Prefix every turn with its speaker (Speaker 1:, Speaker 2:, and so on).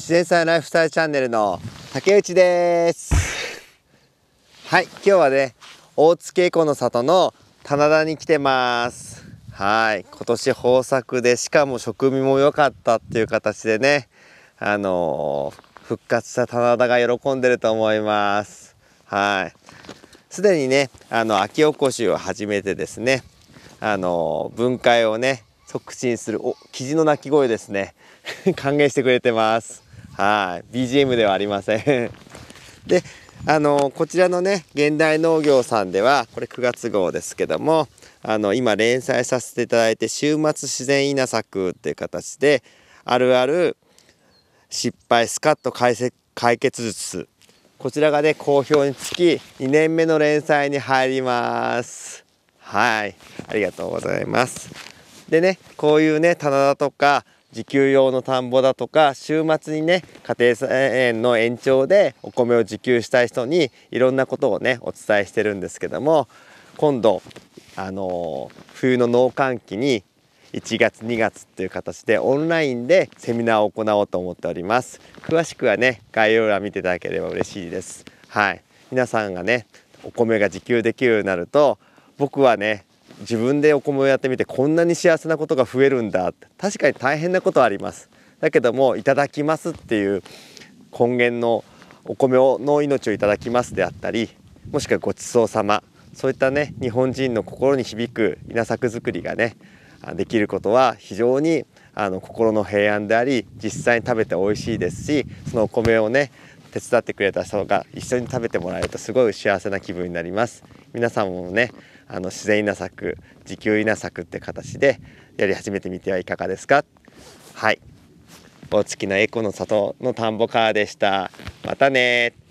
Speaker 1: 自然災ライフスタイルチャンネルの竹内ですはい今日はね大津恵子の里の棚田に来てますはい今年豊作でしかも食味も良かったっていう形でねあのー、復活した棚田が喜んでると思いますはいすでにねあの秋おこしを始めてですねあのー、分解をね促進するおキジの鳴き声ですね 歓迎してくれてますはい BGM ではありません であのこちらのね現代農業さんではこれ9月号ですけどもあの今連載させていただいて「週末自然稲作」っていう形であるある失敗スカッと解決術こちらがね好評につき2年目の連載に入りますはいありがとうございますでねこういうね棚田とか自給用の田んぼだとか週末にね家庭菜園の延長でお米を自給したい人にいろんなことをねお伝えしてるんですけども今度あの冬の農閑期に1月2月っていう形でオンラインでセミナーを行おうと思っております詳しくはね概要欄見ていただければ嬉しいですはい皆さんがねお米が自給できるようになると僕はね自分でお米をやってみてこんなに幸せなことが増えるんだ確かに大変なことはありますだけどもいただきますっていう根源のお米の命をいただきますであったりもしくはごちそうさまそういったね日本人の心に響く稲作作りがねできることは非常にあの心の平安であり実際に食べて美味しいですしそのお米をね手伝ってくれた人が一緒に食べてもらえるとすごい幸せな気分になります皆さんもねあの自然稲作自給稲作って形でやり始めてみてはいかがですかはい大月のエコの里の田んぼからでしたまたね